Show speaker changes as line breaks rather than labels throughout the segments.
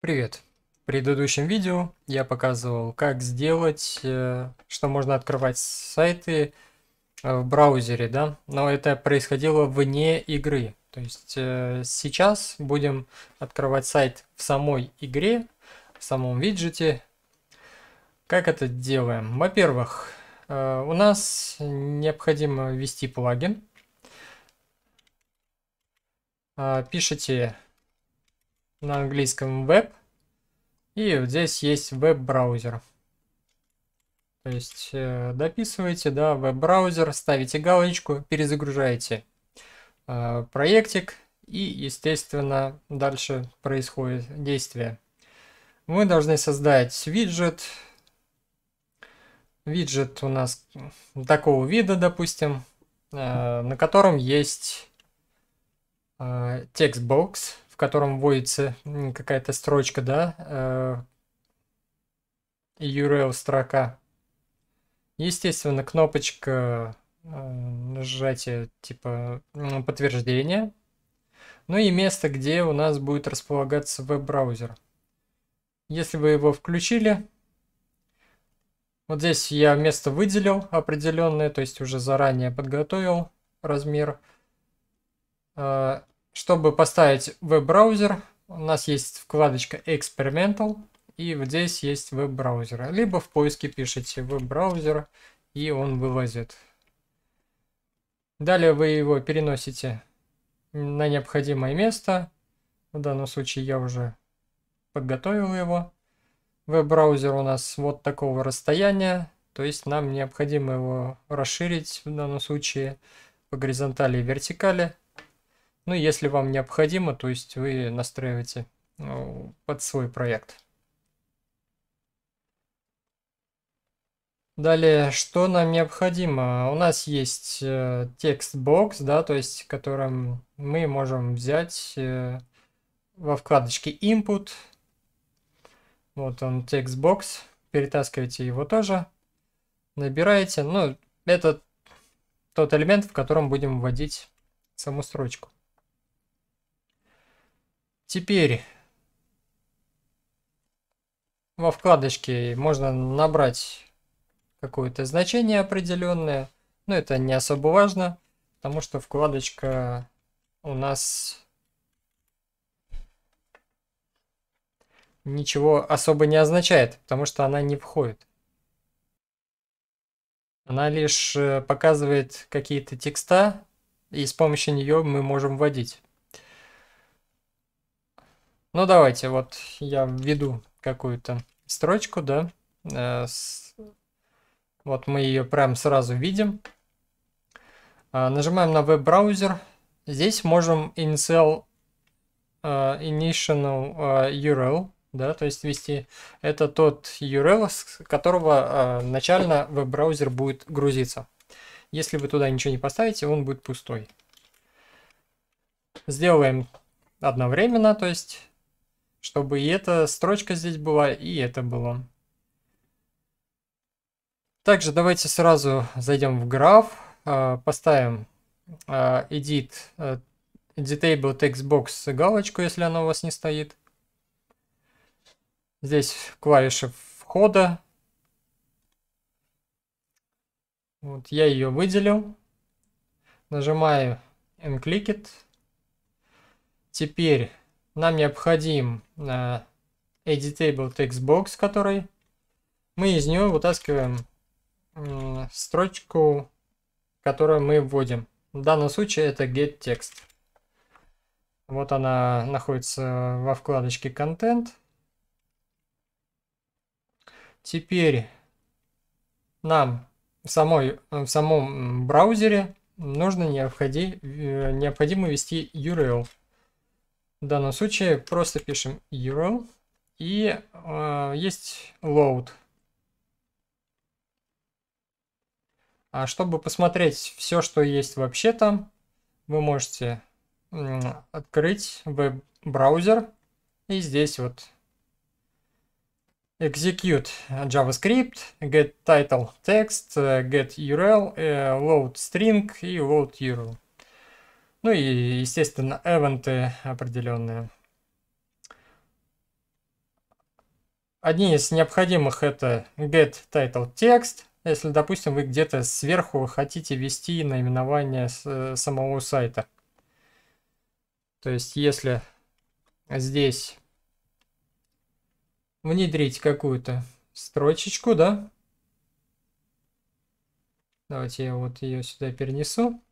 Привет! В предыдущем видео я показывал, как сделать, э, что можно открывать сайты э, в браузере, да, но это происходило вне игры. То есть э, сейчас будем открывать сайт в самой игре, в самом виджете. Как это делаем? Во-первых, у нас необходимо ввести плагин. Пишите на английском веб. И здесь есть веб-браузер. То есть э, дописываете, да, веб-браузер, ставите галочку, перезагружаете э, проектик и, естественно, дальше происходит действие. Мы должны создать виджет. Виджет у нас такого вида, допустим, э, на котором есть э, текстбокс котором вводится какая-то строчка, да, э, URL строка. Естественно, кнопочка э, нажатия типа ну, подтверждения. Ну и место, где у нас будет располагаться веб-браузер. Если вы его включили, вот здесь я место выделил определенное, то есть уже заранее подготовил размер. Э, чтобы поставить веб-браузер, у нас есть вкладочка Experimental, и здесь есть веб-браузер. Либо в поиске пишите веб-браузер, и он вылазит. Далее вы его переносите на необходимое место. В данном случае я уже подготовил его. Веб-браузер у нас вот такого расстояния, то есть нам необходимо его расширить в данном случае по горизонтали и вертикали ну, если вам необходимо, то есть вы настраиваете э, под свой проект. Далее, что нам необходимо? У нас есть э, текст да, то есть, которым мы можем взять э, во вкладочке Input. Вот он, текстбокс. бокс Перетаскиваете его тоже. Набираете. Ну, это тот элемент, в котором будем вводить саму строчку. Теперь во вкладочке можно набрать какое-то значение определенное, но это не особо важно, потому что вкладочка у нас ничего особо не означает, потому что она не входит. Она лишь э, показывает какие-то текста, и с помощью нее мы можем вводить. Ну давайте, вот я введу какую-то строчку, да. Э, с... Вот мы ее прям сразу видим. Э, нажимаем на веб-браузер. Здесь можем э, initial, э, initial URL, да, то есть ввести. Это тот URL, с которого э, начально веб-браузер будет грузиться. Если вы туда ничего не поставите, он будет пустой. Сделаем одновременно, то есть чтобы и эта строчка здесь была, и это было. Также давайте сразу зайдем в граф, э, поставим э, edit, э, editable textbox галочку, если она у вас не стоит. Здесь клавиша входа. Вот я ее выделил. Нажимаю and click it. Теперь нам необходим э, ADTable Textbox, который мы из него вытаскиваем э, строчку, которую мы вводим. В данном случае это getText. Вот она находится во вкладочке Content. Теперь нам в, самой, в самом браузере нужно необходи, э, необходимо ввести URL. В данном случае просто пишем euro и э, есть load. А чтобы посмотреть все, что есть вообще там, вы можете открыть веб-браузер и здесь вот execute JavaScript, get title text, э, get URL, э, load string и load URL. Ну и, естественно, эвенты определенные. Одни из необходимых это get title text, если, допустим, вы где-то сверху хотите ввести наименование самого сайта. То есть, если здесь внедрить какую-то строчечку, да, давайте я вот ее сюда перенесу.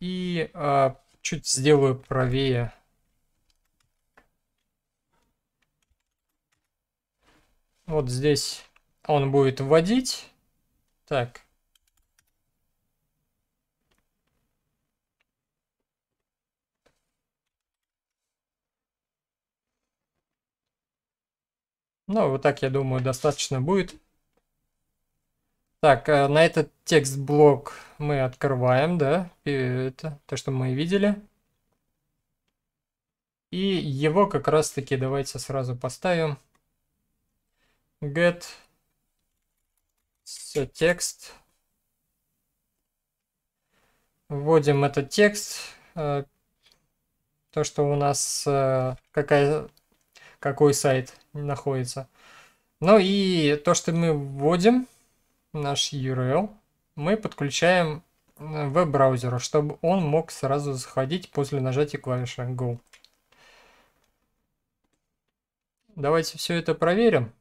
И а, чуть сделаю правее. Вот здесь он будет вводить. Так. Ну, вот так, я думаю, достаточно будет. Так, э, на этот текст-блок мы открываем, да, это, то, что мы видели. И его как раз-таки давайте сразу поставим. Get текст. Вводим этот текст. Э, то, что у нас э, какая, какой сайт находится. Ну и то, что мы вводим, наш URL мы подключаем э, веб-браузеру, чтобы он мог сразу заходить после нажатия клавиши Go. Давайте все это проверим.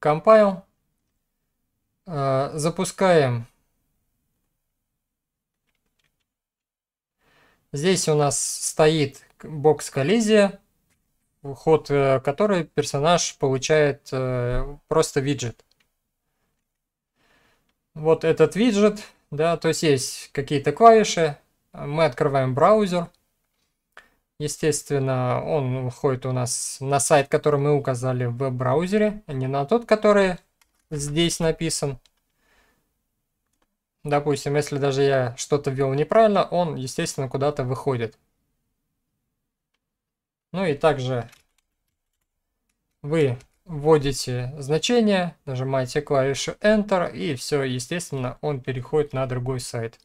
Compile. Э, запускаем. Здесь у нас стоит бокс коллизия, ход э, который персонаж получает просто виджет вот этот виджет, да, то есть есть какие-то клавиши, мы открываем браузер, Естественно, он уходит у нас на сайт, который мы указали в браузере а не на тот, который здесь написан. Допустим, если даже я что-то ввел неправильно, он, естественно, куда-то выходит. Ну и также вы вводите значение, нажимаете клавишу Enter, и все, естественно, он переходит на другой сайт.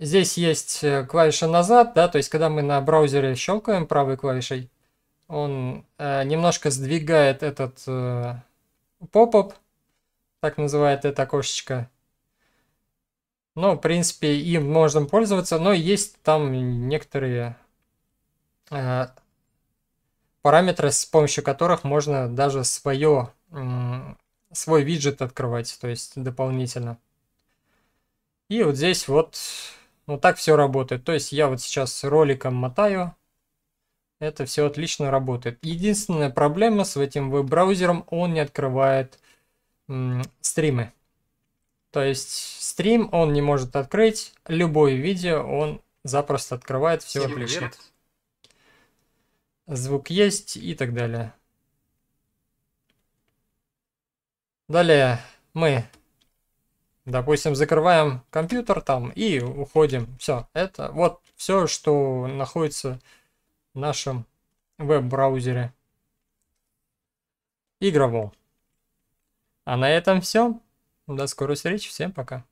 Здесь есть э, клавиша назад, да, то есть когда мы на браузере щелкаем правой клавишей, он э, немножко сдвигает этот э, поп-ап, так называет это окошечко. Но, ну, в принципе, им можно пользоваться, но есть там некоторые э, параметры, с помощью которых можно даже свое, свой виджет открывать, то есть дополнительно. И вот здесь вот, вот ну, так все работает. То есть я вот сейчас роликом мотаю, это все отлично работает. Единственная проблема с этим веб-браузером, он не открывает стримы. То есть стрим он не может открыть, любое видео он запросто открывает, все Всем звук есть и так далее. Далее мы, допустим, закрываем компьютер там и уходим. Все, это вот все, что находится в нашем веб-браузере игровом. А на этом все. До скорой встречи. Всем пока.